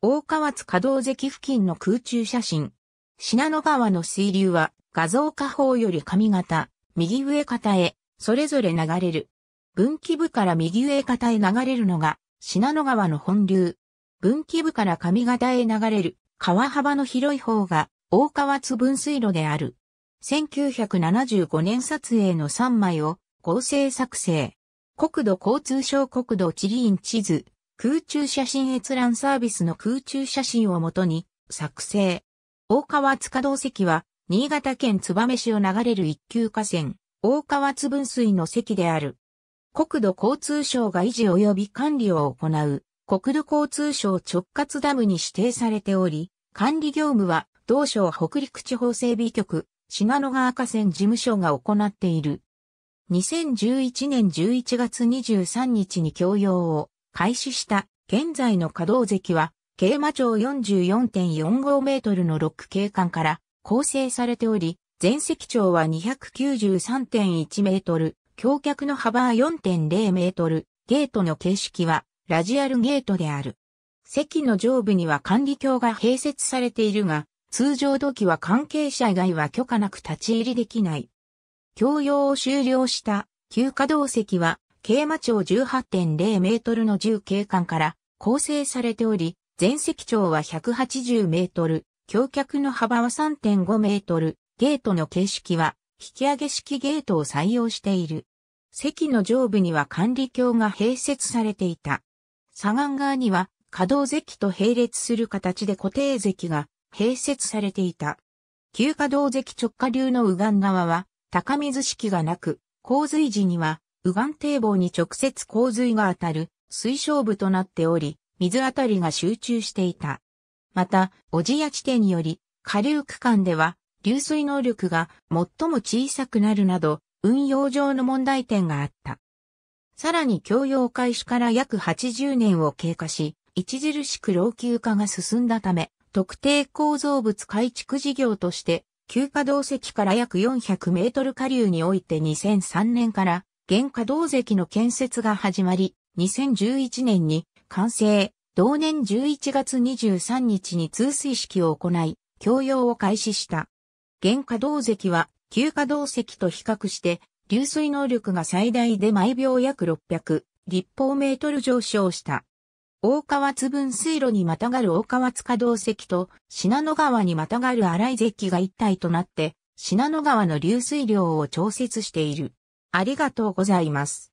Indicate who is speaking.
Speaker 1: 大川津稼働関付近の空中写真。信濃川の水流は画像下方より上方、右上方へ、それぞれ流れる。分岐部から右上方へ流れるのが、信濃川の本流。分岐部から上方へ流れる、川幅の広い方が、大川津分水路である。1975年撮影の3枚を合成作成。国土交通省国土地理院地図、空中写真閲覧サービスの空中写真をもとに作成。大川塚道石は、新潟県燕市を流れる一級河川、大川津分水の石である。国土交通省が維持及び管理を行う、国土交通省直轄ダムに指定されており、管理業務は、同省北陸地方整備局、品野川河川事務所が行っている。2011年11月23日に供用を開始した、現在の稼働石は、桂馬町44.45メートルのロック景観から構成されており、全石長は293.1メートル、橋脚の幅は4.0メートル、ゲートの形式はラジアルゲートである。席の上部には管理橋が併設されているが、通常土器は関係者以外は許可なく立ち入りできない。供用を終了した旧稼働石は桂馬町18.0メートルの重景観から構成されており、全席長は180メートル、橋脚の幅は3.5メートル、ゲートの形式は引き上げ式ゲートを採用している。席の上部には管理橋が併設されていた。左岸側には可動席と並列する形で固定席が併設されていた。旧可動席直下流の右岸側は高水式がなく、洪水時には岸堤防に直接洪水が当たる水晶部となっており、水当たりが集中していた。また、おじや地点により、下流区間では、流水能力が最も小さくなるなど、運用上の問題点があった。さらに供用開始から約80年を経過し、著しく老朽化が進んだため、特定構造物改築事業として、旧化動石から約400メートル下流において2003年から原稼銅石の建設が始まり、2011年に完成、同年11月23日に通水式を行い、供用を開始した。原稼銅石は旧稼銅石と比較して、流水能力が最大で毎秒約600立方メートル上昇した。大川津分水路にまたがる大川津稼銅石と品野川にまたがる荒井石が一体となって、品野川の流水量を調節している。ありがとうございます。